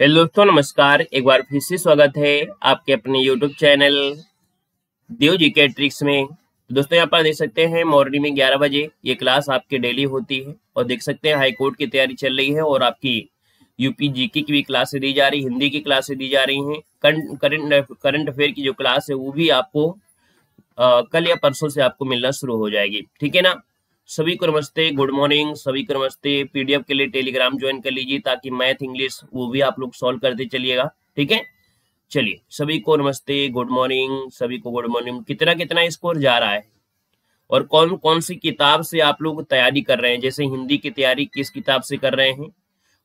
hello दोस्तों नमस्कार एक बार फिर से स्वागत है आपके अपने यूट्यूब चैनल देव जी के ट्रिक्स में तो दोस्तों यहाँ पर देख सकते हैं मॉर्निंग में 11 बजे ये क्लास आपके डेली होती है और देख सकते हैं हाई कोर्ट की तैयारी चल रही है और आपकी यूपी जी की भी क्लासे दी जा रही हिंदी की क्लासे दी जा रही है करंट करंट अफेयर की जो क्लास है वो भी आपको आ, कल या परसों से आपको मिलना शुरू हो जाएगी ठीक है ना सभी को नमस्ते गुड मॉर्निंग सभी को नमस्ते पीडीएफ के लिए टेलीग्राम ज्वाइन कर लीजिए ताकि मैथ इंग्लिश वो भी आप लोग सॉल्व करते चलिएगा ठीक है चलिए सभी को नमस्ते गुड मॉर्निंग सभी को गुड मॉर्निंग कितना कितना स्कोर जा रहा है और कौन कौन सी किताब से आप लोग तैयारी कर रहे हैं जैसे हिंदी की तैयारी किस किताब से कर रहे हैं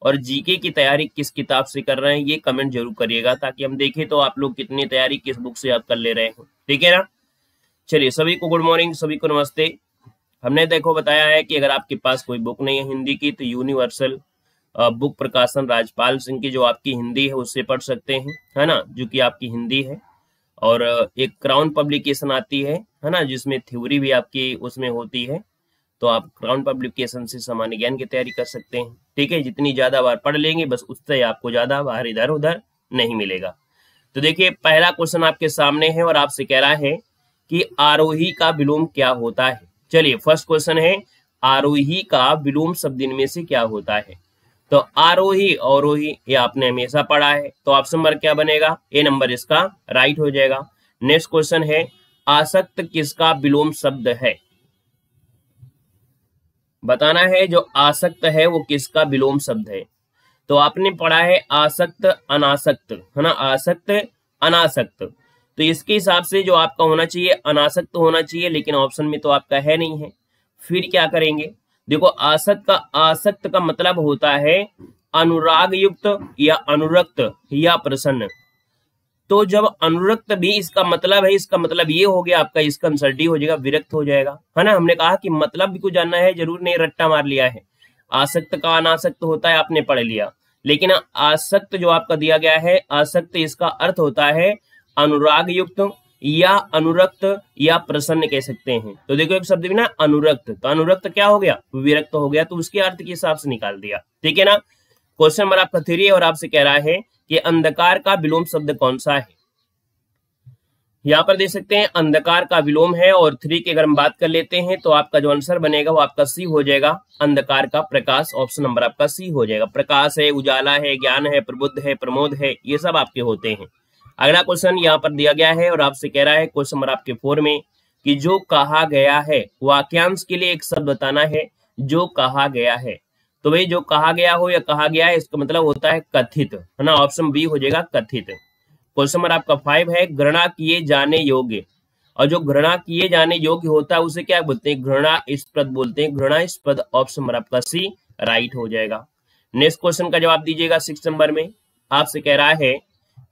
और जीके की तैयारी किस किताब से कर रहे हैं ये कमेंट जरूर करिएगा ताकि हम देखें तो आप लोग कितनी तैयारी किस बुक से आप कर ले रहे हैं ठीक है ना चलिए सभी को गुड मॉर्निंग सभी को नमस्ते हमने देखो बताया है कि अगर आपके पास कोई बुक नहीं है हिंदी की तो यूनिवर्सल बुक प्रकाशन राजपाल सिंह की जो आपकी हिंदी है उससे पढ़ सकते हैं है ना जो कि आपकी हिंदी है और एक क्राउन पब्लिकेशन आती है है ना जिसमें थ्योरी भी आपकी उसमें होती है तो आप क्राउन पब्लिकेशन से सामान्य ज्ञान की तैयारी कर सकते हैं ठीक है जितनी ज्यादा बार पढ़ लेंगे बस उससे आपको ज्यादा बाहर इधर उधर नहीं मिलेगा तो देखिए पहला क्वेश्चन आपके सामने है और आपसे कह रहा है कि आरोही का विलोम क्या होता है चलिए फर्स्ट क्वेश्चन है आरोही का विलोम शब्द इनमें से क्या होता है तो आरोही अवरोही ये आपने हमेशा पढ़ा है तो ऑप्शन नंबर क्या बनेगा ए नंबर इसका राइट हो जाएगा नेक्स्ट क्वेश्चन है आसक्त किसका विलोम शब्द है बताना है जो आसक्त है वो किसका विलोम शब्द है तो आपने पढ़ा है आसक्त अनासक्त है ना आसक्त अनासक्त तो इसके हिसाब से जो आपका होना चाहिए अनासक्त होना चाहिए लेकिन ऑप्शन में तो आपका है नहीं है फिर क्या करेंगे देखो आसक्त का आसक्त का मतलब होता है अनुराग युक्त या अनुरक्त या प्रसन्न तो जब अनुरक्त भी इसका मतलब है इसका मतलब ये हो गया आपका इसका आंसर डी हो जाएगा विरक्त हो जाएगा है ना हमने कहा कि मतलब भी को जानना है जरूर नहीं रट्टा मार लिया है आसक्त का अनासक्त होता है आपने पढ़ लिया लेकिन आसक्त जो आपका दिया गया है आसक्त इसका अर्थ होता है अनुराग युक्त या अनुरक्त या प्रसन्न कह सकते हैं तो देखो एक शब्द भी ना अनुरक्त तो अनुरक्त क्या हो गया विरक्त हो गया तो उसके अर्थ के हिसाब से निकाल दिया ठीक है ना क्वेश्चन नंबर आपका थ्री है और आपसे कह रहा है कि अंधकार का विलोम शब्द कौन सा है यहां पर देख सकते हैं अंधकार का विलोम है और थ्री की अगर हम बात कर लेते हैं तो आपका जो आंसर बनेगा वो आपका सी हो जाएगा अंधकार का प्रकाश ऑप्शन नंबर आपका सी हो जाएगा प्रकाश है उजाला है ज्ञान है प्रबुद्ध है प्रमोद है ये सब आपके होते हैं अगला क्वेश्चन यहाँ पर दिया गया है और आपसे कह रहा है क्वेश्चन नंबर आपके फोर में कि जो कहा गया है वाक्यांश के लिए एक शब्द बताना है जो कहा गया है तो भाई जो कहा गया हो या कहा गया है इसका मतलब होता है कथित है ना ऑप्शन बी हो जाएगा कथित क्वेश्चन नंबर आपका फाइव है घृणा किए जाने योग्य और जो घृणा किए जाने योग्य होता है उसे क्या बोलते हैं घृणा स्प्रद बोलते हैं घृणा स्प्रद ऑप्शन नंबर आपका सी राइट हो जाएगा नेक्स्ट क्वेश्चन का जवाब दीजिएगा सिक्स नंबर में आपसे कह रहा है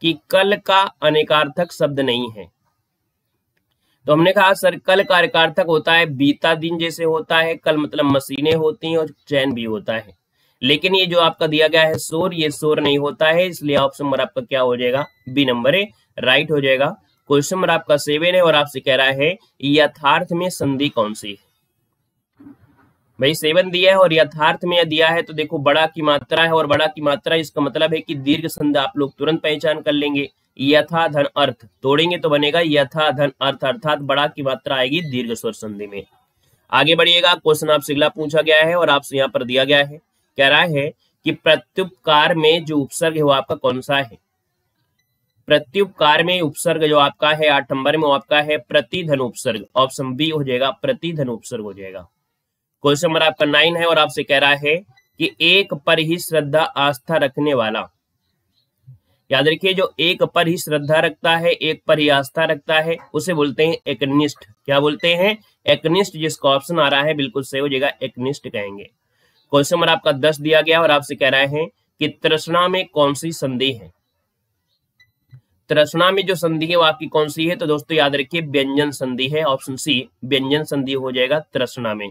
कि कल का अनेकार्थक शब्द नहीं है तो हमने कहा सर कल अनेकार्थक होता है बीता दिन जैसे होता है कल मतलब मशीनें होती हैं और चैन भी होता है लेकिन ये जो आपका दिया गया है शोर ये शोर नहीं होता है इसलिए ऑप्शन नंबर आपका क्या हो जाएगा बी नंबर है राइट हो जाएगा क्वेश्चन नंबर आपका सेवन है और आपसे कह रहा है यथार्थ में संधि कौन सी है भाई सेवन दिया है और यथार्थ में यह दिया है तो देखो बड़ा की मात्रा है और बड़ा की मात्रा इसका मतलब है कि दीर्घ संध आप लोग तुरंत पहचान कर लेंगे यथा धन अर्थ तोड़ेंगे तो बनेगा यथा धन अर्थ अर्थात बड़ा की मात्रा आएगी दीर्घ स्वर संधि में आगे बढ़िएगा क्वेश्चन आपसे अगला पूछा गया है और आपसे यहाँ पर दिया गया है कह रहा है कि प्रत्युपकार में जो उपसर्ग है वो आपका कौन सा है प्रत्युपकार में उपसर्ग जो आपका है आठ नंबर में आपका है प्रतिधन उपसर्ग ऑप्शन बी हो जाएगा प्रतिधन उपसर्ग हो जाएगा क्वेश्चन नंबर आपका नाइन है और आपसे कह रहा है कि एक पर ही श्रद्धा आस्था रखने वाला याद रखिए जो एक पर ही श्रद्धा रखता है एक पर ही आस्था रखता है उसे बोलते हैं एकनिष्ठ क्या बोलते हैं एकनिष्ठ जिसका ऑप्शन आ रहा है बिल्कुल सही हो जाएगा एकनिष्ठ कहेंगे क्वेश्चन नंबर आपका दस दिया गया और आपसे कह रहा है कि तृष्णा में कौन सी संधि है तृष्णा में जो संधि है वो आपकी कौन सी है तो दोस्तों याद रखिए व्यंजन संधि है ऑप्शन सी व्यंजन संधि हो जाएगा तृष्णा में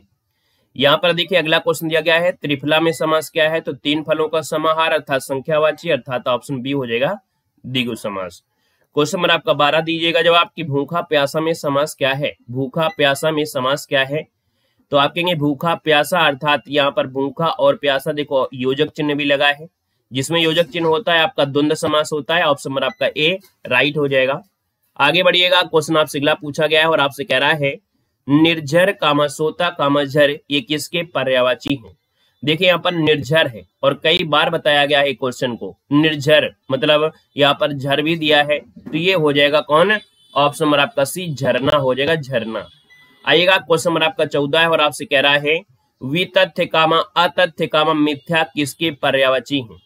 यहाँ पर देखिए अगला क्वेश्चन दिया गया है त्रिफला में समास क्या है तो तीन फलों का समाहार अर्थात संख्यावाची अर्थात ऑप्शन बी हो जाएगा दिगु समास क्वेश्चन नंबर आपका बारह दीजिएगा जब आपकी भूखा प्यासा में समास क्या है भूखा प्यासा में समास क्या है तो आप कहेंगे भूखा प्यासा अर्थात यहाँ पर भूखा और प्यासा देखो योजक चिन्ह भी लगा है जिसमें योजक चिन्ह होता है आपका द्वंद समास होता है ऑप्शन नंबर आपका ए राइट हो जाएगा आगे बढ़िएगा क्वेश्चन आपसे अगला पूछा गया है और आपसे कह रहा है निर्झर कामा सोता कामा ये किसके पर्यावाची हैं देखिए यहाँ पर निर्झर है और कई बार बताया गया है क्वेश्चन को निर्जर मतलब यहाँ पर झर भी दिया है तो ये हो जाएगा कौन ऑप्शन नंबर आपका सी झरना हो जाएगा झरना आइएगा क्वेश्चन नंबर आपका चौदह है और आपसे कह रहा है वितथ्य कामा अतथ्य कामा मिथ्या किसके पर्यावची है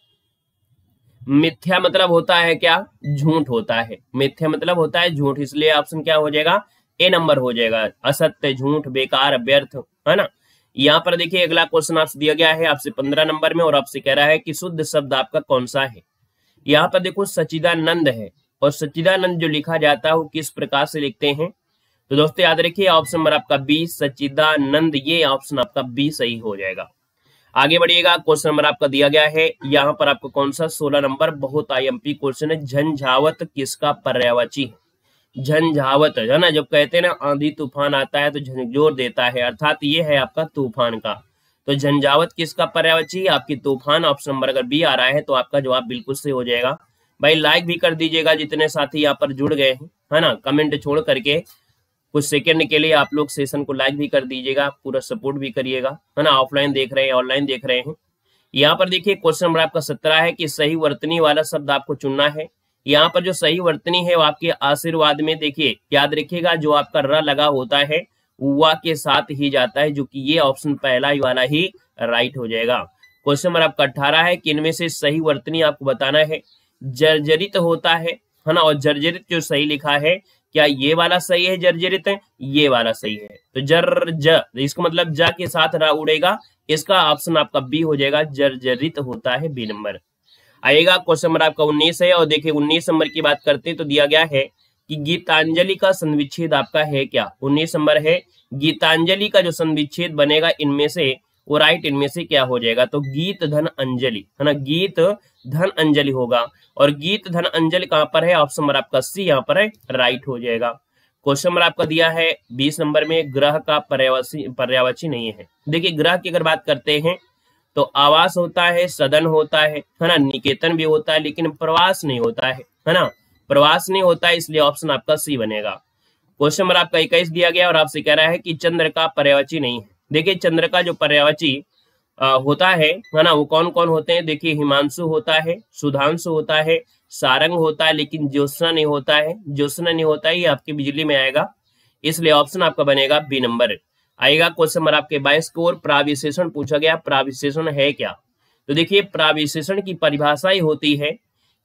मिथ्या मतलब होता है क्या झूठ होता है मिथ्या मतलब होता है झूठ इसलिए ऑप्शन क्या हो जाएगा ए नंबर हो जाएगा असत्य झूठ बेकार व्यर्थ है ना यहाँ पर देखिए अगला क्वेश्चन आपसे दिया गया है आपसे पंद्रह नंबर में और आपसे कह रहा है कि शुद्ध शब्द आपका कौन सा है यहाँ पर देखो सचिदानंद है और सचिदानंद जो लिखा जाता है वो किस प्रकार से लिखते हैं तो दोस्तों याद रखिए ऑप्शन नंबर आपका बी सचिदानंद ये ऑप्शन आपका बी सही हो जाएगा आगे बढ़िएगा क्वेश्चन नंबर आपका दिया गया है यहाँ पर आपका कौन सा सोलह नंबर बहुत आई क्वेश्चन है झंझावत किसका पर्यावाची है झंझावत है ना जब कहते हैं ना आंधी तूफान आता है तो झंझोर देता है अर्थात ये है आपका तूफान का तो झंझावत किसका पर्यावची आपकी तूफान ऑप्शन नंबर अगर बी आ रहा है तो आपका जवाब बिल्कुल सही हो जाएगा भाई लाइक भी कर दीजिएगा जितने साथी यहाँ पर जुड़ गए हैं है ना कमेंट छोड़ करके कुछ सेकंड के लिए आप लोग सेशन को लाइक भी कर दीजिएगा पूरा सपोर्ट भी करिएगा है ना ऑफलाइन देख रहे हैं ऑनलाइन देख रहे हैं यहाँ पर देखिए क्वेश्चन नंबर आपका सत्रह है कि सही वर्तनी वाला शब्द आपको चुनना है यहाँ पर जो सही वर्तनी है वो आपके आशीर्वाद में देखिए याद रखिएगा जो आपका र लगा होता है वह के साथ ही जाता है जो कि ये ऑप्शन पहला ही वाला ही राइट हो जाएगा क्वेश्चन नंबर आपका अठारह है कि इनमें से सही वर्तनी आपको बताना है जर्जरित होता है है ना और जर्जरित जो सही लिखा है क्या ये वाला सही है जर्जरित है ये वाला सही है तो जर ज इसका मतलब ज के साथ रा उड़ेगा इसका ऑप्शन आपका बी हो जाएगा जर्जरित होता है बी नंबर आएगा क्वेश्चन नंबर आपका उन्नीस है और देखिए उन्नीस नंबर की बात करते तो दिया गया है कि गीतांजलि का संविच्छेद आपका है क्या उन्नीस नंबर है गीतांजलि का जो संविच्छेद बनेगा इनमें से वो राइट इनमें से क्या हो जाएगा तो गीत धन अंजलि है ना गीत धन अंजलि होगा और गीत धन अंजलि कहां पर है ऑप्शन नंबर आपका सी यहाँ पर है राइट हो जाएगा क्वेश्चन नंबर आपका दिया है बीस नंबर में ग्रह का पर्यावाची पर्यावाची नहीं है देखिए ग्रह की अगर बात करते हैं तो आवास होता है सदन होता है है ना निकेतन भी होता है लेकिन प्रवास नहीं होता है है ना प्रवास नहीं होता है इसलिए ऑप्शन आपका सी बनेगा क्वेश्चन नंबर आपका इक्कीस दिया गया और आपसे कह रहा है कि चंद्र का पर्यावची नहीं है देखिए चंद्र का जो पर्यावची होता है है ना वो कौन कौन होते हैं देखिए हिमांशु होता है सुधांशु होता है सारंग होता है लेकिन ज्योत्सना नहीं होता है ज्योत्सना नहीं होता है ये आपकी बिजली में आएगा इसलिए ऑप्शन आपका बनेगा बी नंबर आएगा क्वेश्चन नंबर आपके बाईस को और प्राविशेषण पूछा गया प्राविशेषण है क्या तो देखिए प्राविशेषण की परिभाषा ही होती है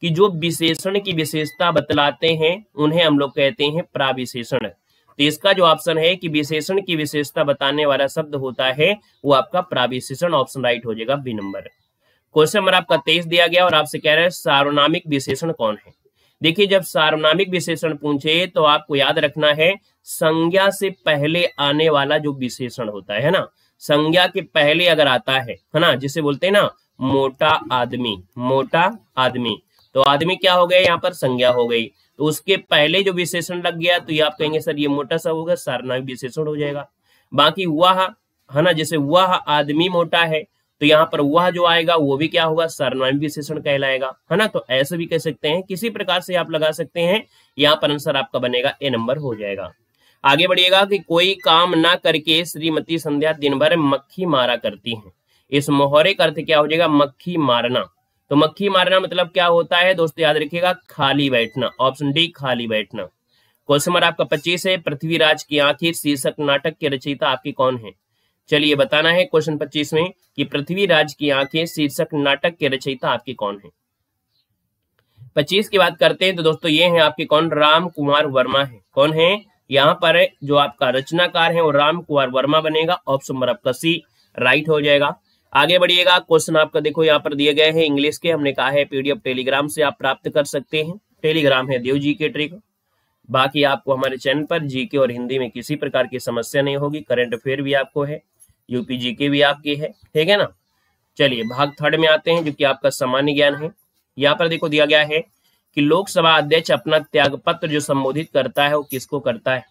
कि जो विशेषण की विशेषता बतलाते हैं उन्हें हम लोग कहते हैं प्राविशेषण तो इसका जो ऑप्शन है कि विशेषण की विशेषता बताने वाला शब्द होता है वो आपका प्राविशेषण ऑप्शन राइट हो जाएगा बी नंबर क्वेश्चन नंबर आपका तेईस दिया गया और आपसे कह रहे हैं सार्वनामिक विशेषण कौन है देखिए जब सार्वनामिक विशेषण पूछे तो आपको याद रखना है संज्ञा से पहले आने वाला जो विशेषण होता है ना संज्ञा के पहले अगर आता है है ना जिसे बोलते हैं ना मोटा आदमी मोटा आदमी तो आदमी क्या हो गया यहाँ पर संज्ञा हो गई तो उसके पहले जो विशेषण लग गया तो ये आप कहेंगे सर ये मोटा सा होगा सार्वनामिक विशेषण हो जाएगा बाकी हुआ है ना जैसे हुआ आदमी मोटा है तो यहाँ पर वह जो आएगा वो भी क्या होगा सर्वनाम विशेषण कहलाएगा है ना तो ऐसे भी कह सकते हैं किसी प्रकार से आप लगा सकते हैं यहाँ पर आंसर आपका बनेगा ए नंबर हो जाएगा आगे बढ़िएगा कि कोई काम ना करके श्रीमती संध्या दिन भर मक्खी मारा करती है इस मोहरे का अर्थ क्या हो जाएगा मक्खी मारना तो मक्खी मारना मतलब क्या होता है दोस्तों याद रखिएगा खाली बैठना ऑप्शन डी खाली बैठना क्वेश्चन नंबर आपका 25 है पृथ्वीराज की आखिर शीर्षक नाटक के रचयिता आपकी कौन है चलिए बताना है क्वेश्चन पच्चीस में कि पृथ्वी राज की आंखें शीर्षक नाटक के रचयिता आपके कौन है पच्चीस की बात करते हैं तो दोस्तों ये हैं आपके कौन राम कुमार वर्मा है कौन है यहाँ पर जो आपका रचनाकार है वो राम कुमार वर्मा बनेगा ऑप्शन नंबर आपका सी राइट हो जाएगा आगे बढ़िएगा क्वेश्चन आपका देखो यहाँ पर दिए गए हैं इंग्लिश के हमने कहा है पीडीएफ टेलीग्राम से आप प्राप्त कर सकते हैं टेलीग्राम है देव जी के ट्रिक बाकी आपको हमारे चैनल पर जीके और हिंदी में किसी प्रकार की समस्या नहीं होगी करंट अफेयर भी आपको है यूपी जीके भी आपके है ठीक है ना चलिए भाग थर्ड में आते हैं जो कि आपका सामान्य ज्ञान है यहाँ पर देखो दिया गया है कि लोकसभा अध्यक्ष अपना त्याग पत्र जो संबोधित करता है वो किसको करता है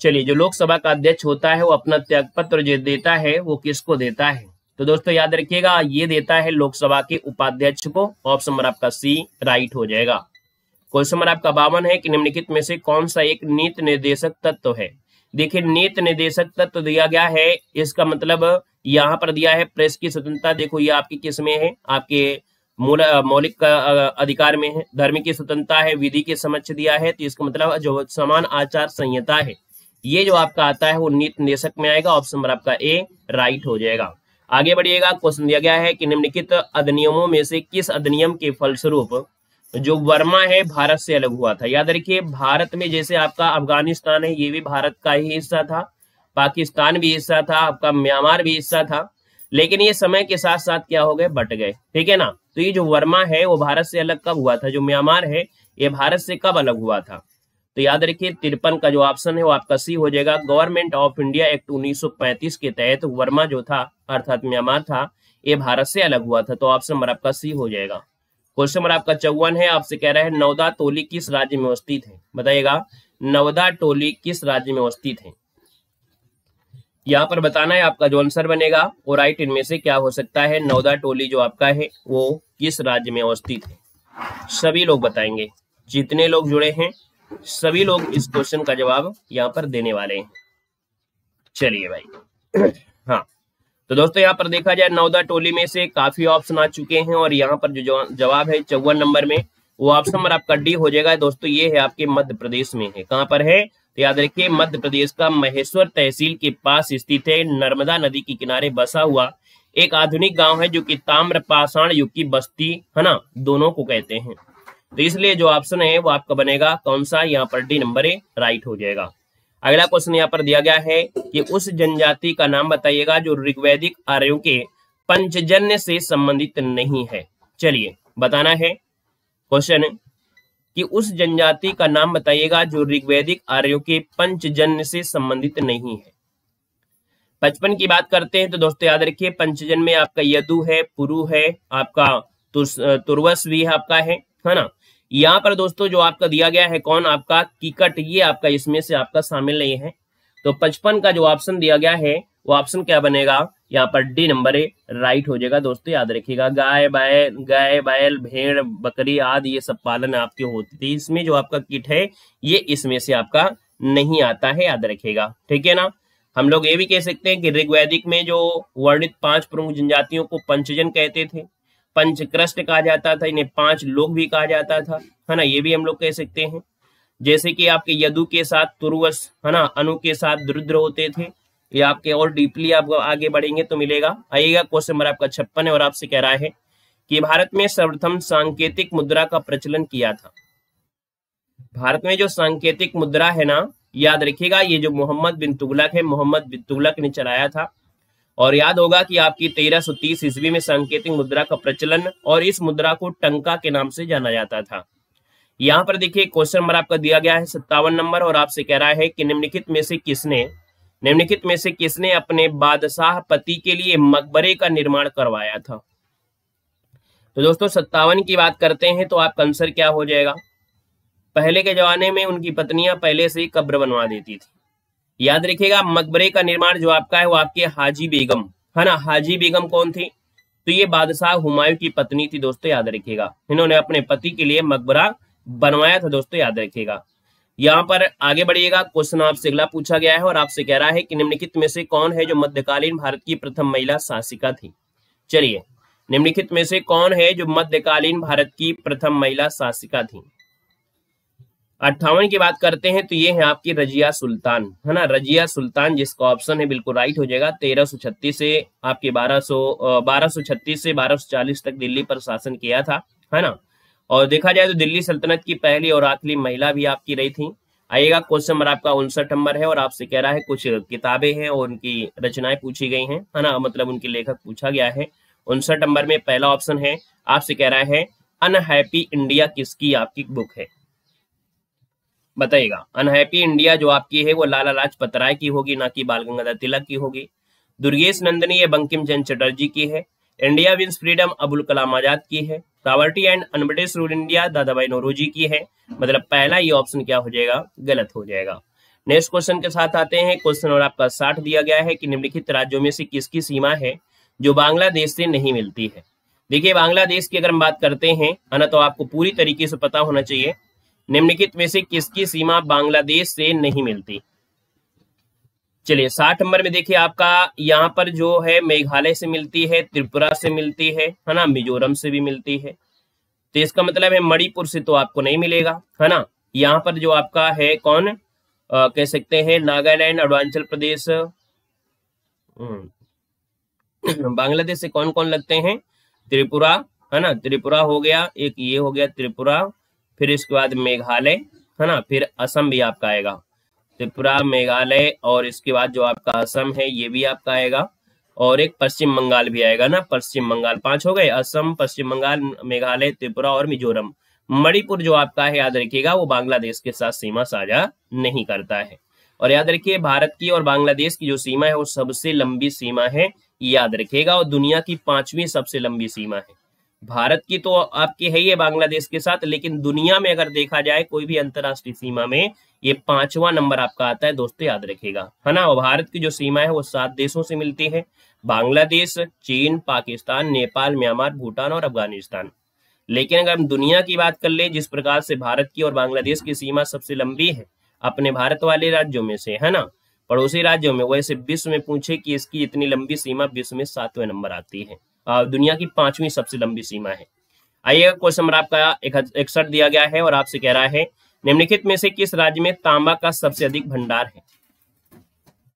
चलिए जो लोकसभा का अध्यक्ष होता है वो अपना त्याग पत्र जो देता है वो किसको देता है तो दोस्तों याद रखिएगा ये देता है लोकसभा के उपाध्यक्ष को ऑप्शन नंबर आपका सी राइट हो जाएगा क्वेश्चन नंबर आपका बावन है कि निम्नलिखित में से कौन सा एक नीति निर्देशक तत्व है देखिए नेत निदेशक तत्व दिया गया है इसका मतलब यहाँ पर दिया है प्रेस की स्वतंत्रता देखो ये आपके किस में है आपके मूल मौलिक अधिकार में है धर्म की स्वतंत्रता है विधि के समक्ष दिया है तो इसका मतलब जो समान आचार संहिता है ये जो आपका आता है वो नीत निदेशक में आएगा ऑप्शन नंबर आपका ए राइट हो जाएगा आगे बढ़िएगा क्वेश्चन दिया गया है कि निम्नलिखित अधिनियमों में से किस अधिनियम के फलस्वरूप जो वर्मा है भारत से अलग हुआ था याद रखिए भारत में जैसे आपका अफगानिस्तान है ये भी भारत का ही हिस्सा था पाकिस्तान भी हिस्सा था आपका म्यांमार भी हिस्सा था लेकिन ये समय के साथ साथ क्या हो गए बट गए ठीक है ना तो ये जो वर्मा है वो भारत से अलग कब हुआ था जो म्यांमार है ये भारत से कब अलग हुआ था तो याद रखिए तिरपन का जो ऑप्शन है वो आपका सी हो जाएगा गवर्नमेंट ऑफ इंडिया एक्ट 1935 के तहत वर्मा जो था अर्थात म्यांमार था ये भारत से अलग हुआ था तो ऑप्शन नंबर आपका सी हो जाएगा क्वेश्चन नंबर आपका चौवन है आपसे कह रहा है नवदा टोली किस राज्य में अवस्थित है बताइएगा नवदा टोली किस राज्य में अवस्थित है यहाँ पर बताना है आपका जो आंसर बनेगा वो राइट इनमें से क्या हो सकता है नौदा टोली जो आपका है वो किस राज्य में अवस्थित है सभी लोग बताएंगे जितने लोग जुड़े हैं सभी लोग इस क्वेश्चन का जवाब यहाँ पर देने वाले हैं चलिए भाई हाँ तो दोस्तों यहाँ पर देखा जाए नौदा टोली में से काफी ऑप्शन आ चुके हैं और यहाँ पर जो जवाब है चौवन नंबर में वो ऑप्शन नंबर आपका डी हो जाएगा दोस्तों ये है आपके मध्य प्रदेश में है कहाँ पर है तो याद रखिए मध्य प्रदेश का महेश्वर तहसील के पास स्थित है नर्मदा नदी के किनारे बसा हुआ एक आधुनिक गांव है जो कि ताम्र पाषाण युग की बस्ती है ना दोनों को कहते हैं तो इसलिए जो ऑप्शन है वो आपका बनेगा कौन सा यहाँ पर डी नंबर राइट हो जाएगा अगला क्वेश्चन यहाँ पर दिया गया है कि उस जनजाति का नाम बताइएगा जो ऋग्वैदिक आर्यों के पंचजन्य से संबंधित नहीं है चलिए बताना है क्वेश्चन कि उस जनजाति का नाम बताइएगा जो ऋग्वैदिक आर्यों के पंचजन्य से संबंधित नहीं है पचपन की बात करते हैं तो दोस्तों याद रखिए पंचजन में आपका यदु है पुरु है आपका तुर्वस भी आपका है है ना यहाँ पर दोस्तों जो आपका दिया गया है कौन आपका किकट ये आपका इसमें से आपका शामिल नहीं है तो पचपन का जो ऑप्शन दिया गया है वो ऑप्शन क्या बनेगा यहाँ पर डी नंबर ए राइट हो जाएगा दोस्तों याद रखिएगा गाय बैल गाय बैल भेड़ बकरी आदि ये सब पालन आपकी होती थी इसमें जो आपका किट है ये इसमें से आपका नहीं आता है याद रखिएगा ठीक है ना हम लोग ये भी कह सकते हैं कि ऋग्वैदिक में जो वर्णित पांच प्रमुख जनजातियों को पंचजन कहते थे पंचक्रष्ट कहा जाता था इन्हें पांच लोग भी कहा जाता था है ना ये भी हम लोग कह सकते हैं जैसे कि आपके यदु के साथ तुर्वस है ना अनु के साथ द्रुद्र होते थे ये आपके और डीपली आप आगे बढ़ेंगे तो मिलेगा आइएगा क्वेश्चन नंबर आपका छप्पन है और आपसे कह रहा है कि भारत में सर्वप्रथम सांकेतिक मुद्रा का प्रचलन किया था भारत में जो सांकेतिक मुद्रा है ना याद रखिएगा ये जो मोहम्मद बिन तुगलक है मोहम्मद बिन तुगलक ने चलाया था और याद होगा कि आपकी 1330 ईस्वी में संकेतिक मुद्रा का प्रचलन और इस मुद्रा को टंका के नाम से जाना जाता था यहाँ पर देखिए क्वेश्चन नंबर आपका दिया गया है सत्तावन नंबर और आपसे कह रहा है कि निम्नलिखित में से किसने निम्नलिखित में से किसने अपने बादशाह पति के लिए मकबरे का निर्माण करवाया था तो दोस्तों सत्तावन की बात करते हैं तो आपका आंसर क्या हो जाएगा पहले के जमाने में उनकी पत्नियां पहले से ही कब्र बनवा देती थी याद रखिएगा मकबरे का निर्माण जो आपका है वो आपके हाजी बेगम है ना हाजी बेगम कौन थी तो ये बादशाह हुमायूं की पत्नी थी दोस्तों याद रखिएगा इन्होंने अपने पति के लिए मकबरा बनवाया था दोस्तों याद रखिएगा यहाँ पर आगे बढ़िएगा क्वेश्चन आपसे अगला पूछा गया है और आपसे कह रहा है कि निम्नलिखित में से कौन है जो मध्यकालीन भारत की प्रथम महिला शासिका थी चलिए निम्नलिखित में से कौन है जो मध्यकालीन भारत की प्रथम महिला शासिका थी अट्ठावन की बात करते हैं तो ये है आपकी रजिया सुल्तान है ना रजिया सुल्तान जिसका ऑप्शन है बिल्कुल राइट हो जाएगा तेरह सौ छत्तीस से आपके बारह सौ बारह सौ छत्तीस से बारह सौ चालीस तक दिल्ली पर शासन किया था है ना और देखा जाए तो दिल्ली सल्तनत की पहली और आखिरी महिला भी आपकी रही थी आइएगा क्वेश्चन नंबर आपका उनसठ नंबर है और आपसे कह रहा है कुछ किताबें हैं और उनकी रचनाएं पूछी गई हैं है ना मतलब उनके लेखक पूछा गया है उनसठ नंबर में पहला ऑप्शन है आपसे कह रहा है अनहैप्पी इंडिया किसकी आपकी बुक है बताइएगा अनहैप्पी इंडिया जो आपकी है वो लाला लाजपत राय की होगी ना कि बाल गंगाधर तिलक की होगी दुर्गेश नंदनी या बंकिम चंद चटर्जी की है India wins freedom Abul Kalam Azad की है poverty and unBritish rule India Dadabhai की है मतलब पहला ये ऑप्शन क्या हो जाएगा गलत हो जाएगा नेक्स्ट क्वेश्चन के साथ आते हैं क्वेश्चन और आपका साठ दिया गया है कि निम्नलिखित राज्यों में से किसकी सीमा है जो बांग्लादेश से नहीं मिलती है देखिए बांग्लादेश की अगर हम बात करते हैं है ना तो आपको पूरी तरीके से पता होना चाहिए निम्नलिखित में से किसकी सीमा बांग्लादेश से नहीं मिलती चलिए साठ नंबर में देखिए आपका यहाँ पर जो है मेघालय से मिलती है त्रिपुरा से मिलती है है ना मिजोरम से भी मिलती है तो इसका मतलब है मणिपुर से तो आपको नहीं मिलेगा है ना यहाँ पर जो आपका है कौन आ, कह सकते हैं नागालैंड अरुणाचल प्रदेश हम्म, बांग्लादेश से कौन कौन लगते हैं त्रिपुरा है ना त्रिपुरा हो गया एक ये हो गया त्रिपुरा फिर इसके बाद मेघालय है ना फिर असम भी आपका आएगा त्रिपुरा मेघालय और इसके बाद जो आपका असम है ये भी आपका आएगा और एक पश्चिम बंगाल भी आएगा ना पश्चिम बंगाल पांच हो गए असम पश्चिम बंगाल मेघालय त्रिपुरा और मिजोरम मणिपुर जो आपका है याद रखिएगा वो बांग्लादेश के साथ सीमा साझा नहीं करता है और याद रखिए भारत की और बांग्लादेश की जो सीमा है वो सबसे लंबी सीमा है याद रखिएगा और दुनिया की पांचवी सबसे लंबी सीमा है भारत की तो आपकी है ही है बांग्लादेश के साथ लेकिन दुनिया में अगर देखा जाए कोई भी अंतर्राष्ट्रीय सीमा में ये पांचवा नंबर आपका आता है दोस्तों याद रखेगा है ना भारत की जो सीमा है वो सात देशों से मिलती है बांग्लादेश चीन पाकिस्तान नेपाल म्यांमार भूटान और अफगानिस्तान लेकिन अगर हम दुनिया की बात कर ले जिस प्रकार से भारत की और बांग्लादेश की सीमा सबसे लंबी है अपने भारत वाले राज्यों में से है ना पड़ोसी राज्यों में वैसे विश्व में पूछे कि इसकी इतनी लंबी सीमा विश्व में सातवें नंबर आती है दुनिया की पांचवी सबसे लंबी सीमा है आइए क्वेश्चन नंबर आपका इकसठ दिया गया है और आपसे कह रहा है निम्नलिखित में से किस राज्य में तांबा का सबसे अधिक भंडार है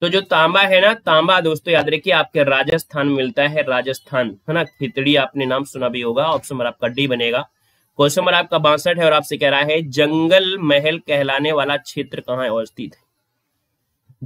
तो जो तांबा है ना तांबा दोस्तों याद रखिए आपके राजस्थान मिलता है राजस्थान है ना खितड़ी आपने नाम सुना भी होगा ऑप्शन नंबर आपका डी बनेगा क्वेश्चन नंबर आपका बासठ है और आपसे कह रहा है जंगल महल कहलाने वाला क्षेत्र कहाँ अवस्थित है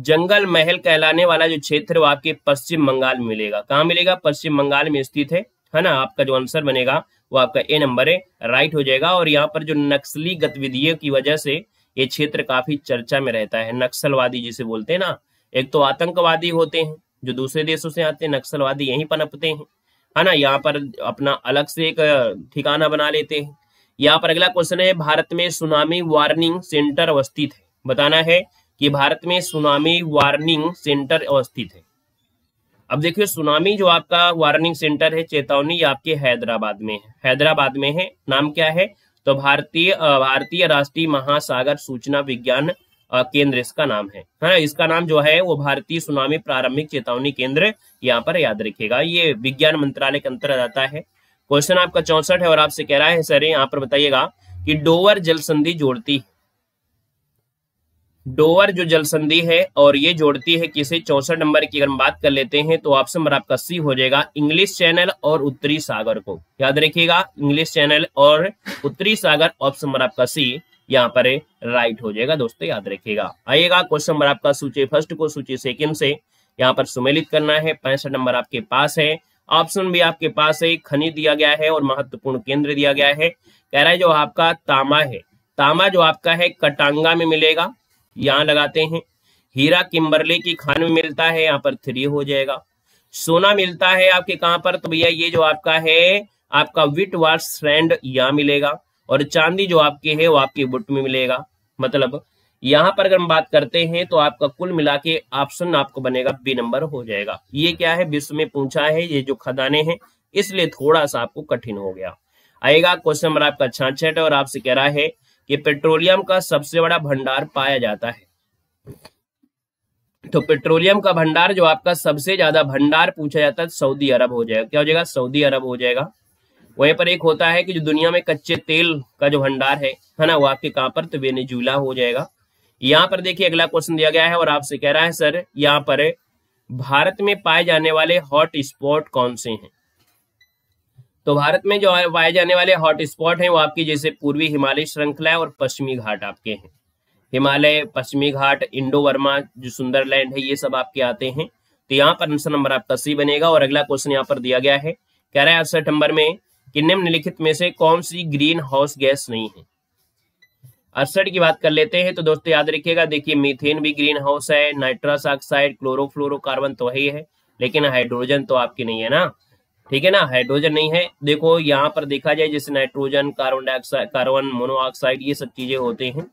जंगल महल कहलाने वाला जो क्षेत्र वो आपके पश्चिम बंगाल में मिलेगा कहाँ मिलेगा पश्चिम बंगाल में स्थित है है ना आपका जो आंसर बनेगा वो आपका ए नंबर है राइट हो जाएगा और यहाँ पर जो नक्सली गतिविधियों की वजह से ये क्षेत्र काफी चर्चा में रहता है नक्सलवादी जिसे बोलते हैं ना एक तो आतंकवादी होते हैं जो दूसरे देशों से आते हैं नक्सलवादी यहीं पनपते हैं है ना यहाँ पर अपना अलग से एक ठिकाना बना लेते हैं यहाँ पर अगला क्वेश्चन है भारत में सुनामी वार्निंग सेंटर अवस्थित है बताना है कि भारत में सुनामी वार्निंग सेंटर अवस्थित है अब देखिए सुनामी जो आपका वार्निंग सेंटर है चेतावनी आपके हैदराबाद में है हैदराबाद में है नाम क्या है तो भारतीय भारतीय राष्ट्रीय महासागर सूचना विज्ञान केंद्र इसका नाम है हाँ इसका नाम जो है वो भारतीय सुनामी प्रारंभिक चेतावनी केंद्र यहाँ पर याद रखेगा ये विज्ञान मंत्रालय के अंतर्गत आता है क्वेश्चन आपका चौसठ है और आपसे कह रहा है सर यहाँ पर बताइएगा कि डोवर जल संधि जोड़ती है डोवर जो जल संधि है और ये जोड़ती है किसे चौसठ नंबर की अगर हम बात कर लेते हैं तो ऑप्शन नंबर आपका सी हो जाएगा इंग्लिश चैनल और उत्तरी सागर को याद रखिएगा इंग्लिश चैनल और उत्तरी सागर ऑप्शन नंबर आपका सी यहाँ पर राइट हो जाएगा दोस्तों याद रखिएगा आइएगा क्वेश्चन नंबर आपका सूची फर्स्ट को सूची सेकेंड से यहाँ पर सुमेलित करना है पैंसठ नंबर आपके पास है ऑप्शन भी आपके पास है खनिज दिया गया है और महत्वपूर्ण केंद्र दिया गया है कह रहा है जो आपका तामा है तामा जो आपका है कटांगा में मिलेगा यहाँ लगाते हैं हीरा किम्बरले की खान में मिलता है यहाँ पर थ्री हो जाएगा सोना मिलता है आपके कहां पर तो भैया ये जो आपका है आपका विट वार स्ट्रैंड यहाँ मिलेगा और चांदी जो आपके है वो आपके बुट में मिलेगा मतलब यहां पर अगर हम बात करते हैं तो आपका कुल मिला के ऑप्शन आपको बनेगा बी नंबर हो जाएगा ये क्या है विश्व में पूछा है ये जो खदाने हैं इसलिए थोड़ा सा आपको कठिन हो गया आएगा क्वेश्चन नंबर आपका छाछ और आपसे कह रहा है ये पेट्रोलियम का सबसे बड़ा भंडार पाया जाता है तो पेट्रोलियम का भंडार जो आपका सबसे ज्यादा भंडार पूछा जाता है सऊदी अरब हो जाएगा क्या हो जाएगा सऊदी अरब हो जाएगा वहीं पर एक होता है कि जो दुनिया में कच्चे तेल का जो भंडार है है ना वो आपके कहां पर तो वेनेजुला हो जाएगा यहां पर देखिए अगला क्वेश्चन दिया गया है और आपसे कह रहा है सर यहाँ पर भारत में पाए जाने वाले हॉट स्पॉट कौन से हैं तो भारत में जो पाए जाने वाले हॉट स्पॉट हैं वो आपकी जैसे पूर्वी हिमालय श्रृंखला है और पश्चिमी घाट आपके हैं हिमालय पश्चिमी घाट इंडो वर्मा जो सुंदरलैंड है ये सब आपके आते हैं तो यहाँ पर आंसर नंबर आपका सी बनेगा और अगला क्वेश्चन यहाँ पर दिया गया है कह रहा है अड़सठ नंबर में कि निम्नलिखित में से कौन सी ग्रीन हाउस गैस नहीं है अड़सठ की बात कर लेते हैं तो दोस्तों याद रखिएगा देखिए मीथेन भी ग्रीन हाउस है नाइट्रस ऑक्साइड क्लोरोफ्लोरोकार्बन तो है ही है लेकिन हाइड्रोजन तो आपकी नहीं है ना ठीक है ना हाइड्रोजन नहीं है देखो यहाँ पर देखा जाए जैसे nitrogen carbon dioxide carbon monoxide ये सब चीजें होते हैं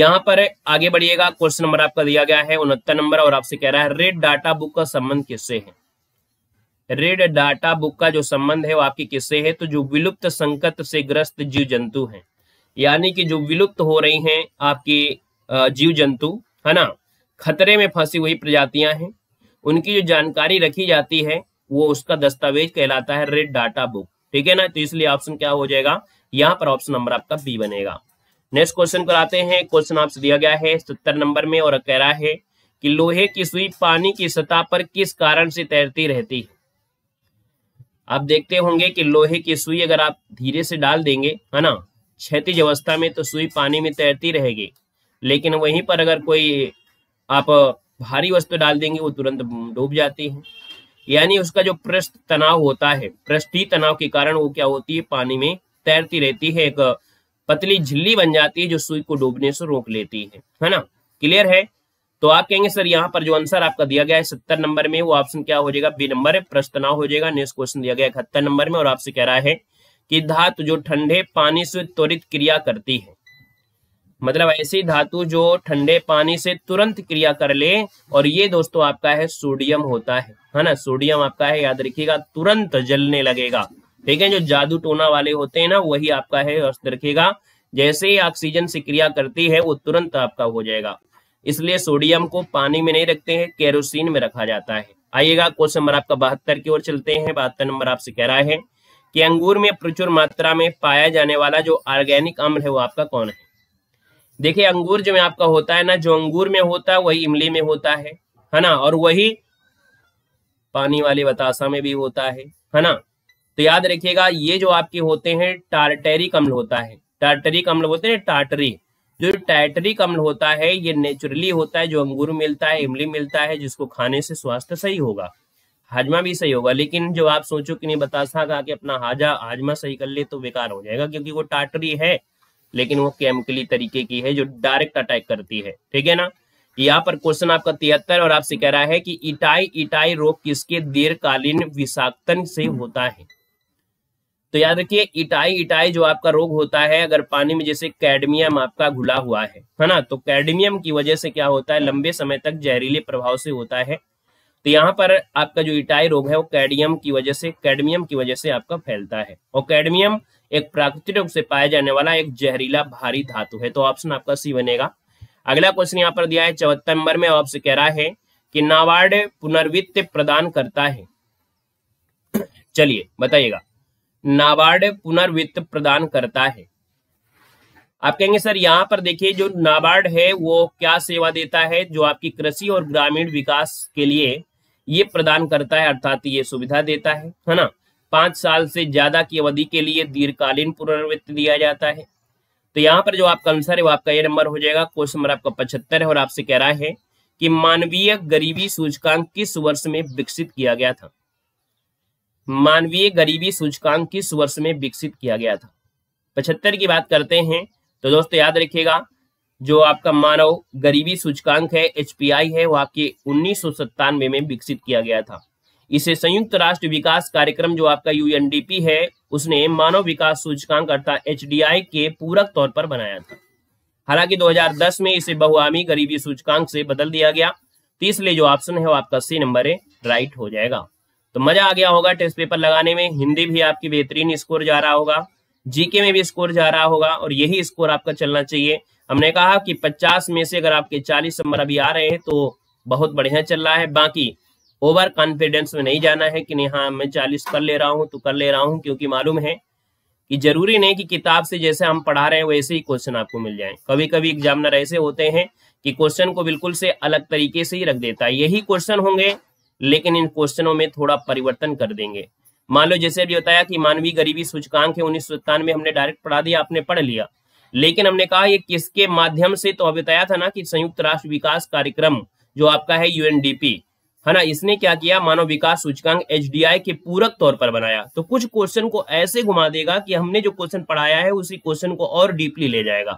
यहाँ पर आगे बढ़िएगा क्वेश्चन नंबर आपका दिया गया है उनहत्तर नंबर और आपसे कह रहा है रेड डाटा बुक का संबंध किससे है रेड डाटा बुक का जो संबंध है वो आपके किससे है तो जो विलुप्त संकट से ग्रस्त जीव जंतु हैं यानी कि जो विलुप्त हो रही हैं आपके जीव जंतु है ना खतरे में फंसी हुई प्रजातियां हैं उनकी जो जानकारी रखी जाती है वो उसका दस्तावेज कहलाता है रेड डाटा बुक ठीक है ना तो इसलिए ऑप्शन क्या हो जाएगा यहाँ पर ऑप्शन नंबर आपका बी बनेगा नेक्स्ट क्वेश्चन पर आते हैं क्वेश्चन आपसे दिया गया है सत्तर नंबर में और कह रहा है कि लोहे की सुई पानी की सतह पर किस कारण से तैरती रहती है आप देखते होंगे कि लोहे की सुई अगर आप धीरे से डाल देंगे है ना क्षतिज अवस्था में तो सुई पानी में तैरती रहेगी लेकिन वहीं पर अगर कोई आप भारी वस्तु डाल देंगे वो तुरंत डूब जाती है यानी उसका जो पृष्ठ तनाव होता है पृष्ठी तनाव के कारण वो क्या होती है पानी में तैरती रहती है एक पतली झिल्ली बन जाती है जो सुई को डूबने से रोक लेती है है ना क्लियर है तो आप कहेंगे सर यहाँ पर जो आंसर आपका दिया गया है सत्तर नंबर में वो ऑप्शन क्या हो जाएगा बी नंबर है तनाव हो जाएगा नेक्स्ट क्वेश्चन दिया गया इकहत्तर नंबर में और आपसे कह रहा है कि धातु जो ठंडे पानी से त्वरित क्रिया करती है मतलब ऐसी धातु जो ठंडे पानी से तुरंत क्रिया कर ले और ये दोस्तों आपका है सोडियम होता है है ना सोडियम आपका है याद रखिएगा तुरंत जलने लगेगा ठीक है जो जादू टोना वाले होते हैं ना वही आपका है रखिएगा जैसे ही ऑक्सीजन से क्रिया करती है वो तुरंत आपका हो जाएगा इसलिए सोडियम को पानी में नहीं रखते हैं केरोसिन में रखा जाता है आइएगा क्वेश्चन नंबर आपका बहत्तर की ओर चलते हैं बहत्तर नंबर आपसे कह रहा है कि अंगूर में प्रचुर मात्रा में पाया जाने वाला जो ऑर्गेनिक अम्ल है वो आपका कौन है देखिए अंगूर जो में आपका होता है ना जो अंगूर में होता है वही इमली में होता है है ना और वही पानी वाले बतासा में भी होता है है ना तो याद रखिएगा ये जो आपके होते हैं टार्टेरिक अम्ल होता है टार्टरिक अम्ल होते हैं टार्टरी जो टार्टरिक अम्ल होता है ये नेचुरली होता है जो अंगूर मिलता है इमली मिलता है जिसको खाने से स्वास्थ्य सही होगा हाजमा भी सही होगा लेकिन जो आप सोचो कि नहीं बतासा खा के अपना हाजा हाजमा सही कर ले तो बेकार हो जाएगा क्योंकि वो टाटरी है लेकिन वो केमिकली तरीके की है जो डायरेक्ट अटैक करती है ठीक है ना यहाँ पर क्वेश्चन आपका तिहत्तर और आपसे कह रहा है कि इटाई इटाई रोग किसके दीर्घकालीन विषाक्तन से होता है तो याद रखिए इटाई इटाई जो आपका रोग होता है अगर पानी में जैसे कैडमियम आपका घुला हुआ है है ना तो कैडमियम की वजह से क्या होता है लंबे समय तक जहरीले प्रभाव से होता है तो यहाँ पर आपका जो इटाई रोग है वो कैडमियम की वजह से कैडमियम की वजह से आपका फैलता है और कैडमियम एक प्राकृतिक रूप से पाया जाने वाला एक जहरीला भारी धातु है तो ऑप्शन आपका सी बनेगा अगला क्वेश्चन यहाँ पर दिया है चौहत्तर नंबर में आपसे कह रहा है कि नाबार्ड पुनर्वित्त प्रदान करता है चलिए बताइएगा नाबार्ड पुनर्वित्त प्रदान करता है आप कहेंगे सर यहाँ पर देखिए जो नाबार्ड है वो क्या सेवा देता है जो आपकी कृषि और ग्रामीण विकास के लिए ये प्रदान करता है अर्थात ये सुविधा देता है है ना पांच साल से ज्यादा की अवधि के लिए दीर्घकालीन पुनर्वृत्ति दिया जाता है तो यहाँ पर जो आपका आंसर है वो आपका ये नंबर हो जाएगा क्वेश्चन नंबर आपका पचहत्तर है और आपसे कह रहा है कि मानवीय गरीबी सूचकांक किस वर्ष में विकसित किया गया था मानवीय गरीबी सूचकांक किस वर्ष में विकसित किया गया था पचहत्तर की बात करते हैं तो दोस्तों याद रखिएगा जो आपका मानव गरीबी सूचकांक है एच है वो आपके उन्नीस में विकसित किया गया था इसे संयुक्त राष्ट्र विकास कार्यक्रम जो आपका यूएनडीपी है उसने मानव विकास सूचकांक अर्थात एच के पूरक तौर पर बनाया था हालांकि 2010 में इसे बहुआमी गरीबी सूचकांक से बदल दिया गया तीसरे जो ऑप्शन है वो आपका सी नंबर है राइट हो जाएगा तो मजा आ गया होगा टेस्ट पेपर लगाने में हिंदी भी आपकी बेहतरीन स्कोर जा रहा होगा जीके में भी स्कोर जा रहा होगा और यही स्कोर आपका चलना चाहिए हमने कहा कि 50 में से अगर आपके 40 नंबर अभी आ रहे हैं तो बहुत बढ़िया चल रहा है बाकी ओवर कॉन्फिडेंस में नहीं जाना है कि नहीं हाँ मैं चालीस कर ले रहा हूँ तो कर ले रहा हूँ क्योंकि मालूम है कि जरूरी नहीं कि किताब से जैसे हम पढ़ा रहे हैं वैसे ही क्वेश्चन आपको मिल जाए कभी कभी एग्जामिनर ऐसे होते हैं कि क्वेश्चन को बिल्कुल से अलग तरीके से ही रख देता है यही क्वेश्चन होंगे लेकिन इन क्वेश्चनों में थोड़ा परिवर्तन कर देंगे मान लो जैसे अभी बताया कि मानवीय गरीबी सूचकांक है उन्नीस में हमने डायरेक्ट पढ़ा दिया आपने पढ़ लिया लेकिन हमने कहा ये किसके माध्यम से तो बताया था ना कि संयुक्त राष्ट्र विकास कार्यक्रम जो आपका है यूएनडीपी है ना इसने क्या किया मानव विकास सूचकांक एच के पूरक तौर पर बनाया तो कुछ क्वेश्चन को ऐसे घुमा देगा कि हमने जो क्वेश्चन पढ़ाया है उसी क्वेश्चन को और डीपली ले जाएगा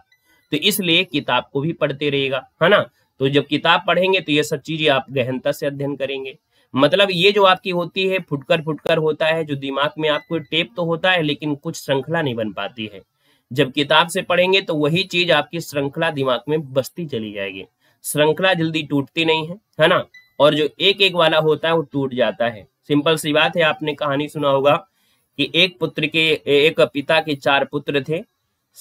तो इसलिए किताब को भी पढ़ते रहेगा है ना तो जब किताब पढ़ेंगे तो ये सब चीजें आप गहनता से अध्ययन करेंगे मतलब ये जो आपकी होती है फुटकर फुटकर होता है जो दिमाग में आपको टेप तो होता है लेकिन कुछ श्रृंखला नहीं बन पाती है जब किताब से पढ़ेंगे तो वही चीज आपकी श्रृंखला दिमाग में बसती चली जाएगी श्रृंखला जल्दी टूटती नहीं है है ना और जो एक एक वाला होता है वो टूट जाता है सिंपल सी बात है आपने कहानी सुना होगा कि एक पुत्र के एक पिता के चार पुत्र थे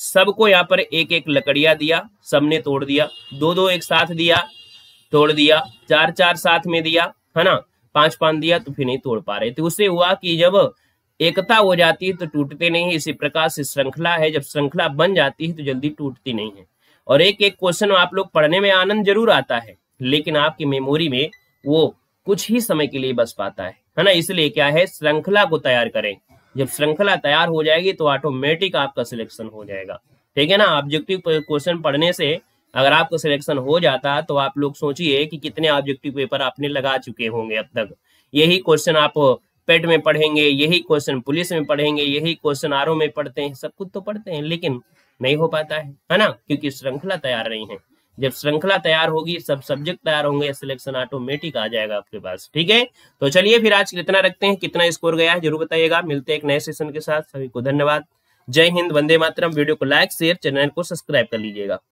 सबको यहाँ पर एक एक लकड़िया दिया सबने तोड़ दिया दो दो एक साथ दिया तोड़ दिया चार चार साथ में दिया है ना पांच पांच दिया तो फिर नहीं तोड़ पा रहे तो उससे हुआ कि जब एकता हो जाती है तो टूटते नहीं इसी प्रकार से श्रृंखला है जब श्रृंखला बन जाती है तो जल्दी टूटती नहीं है और एक एक क्वेश्चन आप लोग पढ़ने में आनंद जरूर आता है लेकिन आपकी मेमोरी में वो कुछ ही समय के लिए बच पाता है है ना इसलिए क्या है श्रृंखला को तैयार करें जब श्रृंखला तैयार हो जाएगी तो ऑटोमेटिक आपका सिलेक्शन हो जाएगा ठीक है ना ऑब्जेक्टिव क्वेश्चन पढ़ने से अगर आपका सिलेक्शन हो जाता तो आप लोग सोचिए कि कितने ऑब्जेक्टिव पेपर आपने लगा चुके होंगे अब तक यही क्वेश्चन आप पेट में पढ़ेंगे यही क्वेश्चन पुलिस में पढ़ेंगे यही क्वेश्चन आर में पढ़ते हैं सब कुछ तो पढ़ते हैं लेकिन नहीं हो पाता है है ना क्योंकि श्रृंखला तैयार नहीं है जब श्रृंखला तैयार होगी सब सब्जेक्ट तैयार होंगे सिलेक्शन ऑटोमेटिक आ जाएगा आपके पास ठीक है तो चलिए फिर आज कितना रखते हैं कितना स्कोर गया है जरूर बताइएगा मिलते हैं एक नए सेशन के साथ सभी को धन्यवाद जय हिंद वंदे मातरम वीडियो को लाइक शेयर चैनल को सब्सक्राइब कर लीजिएगा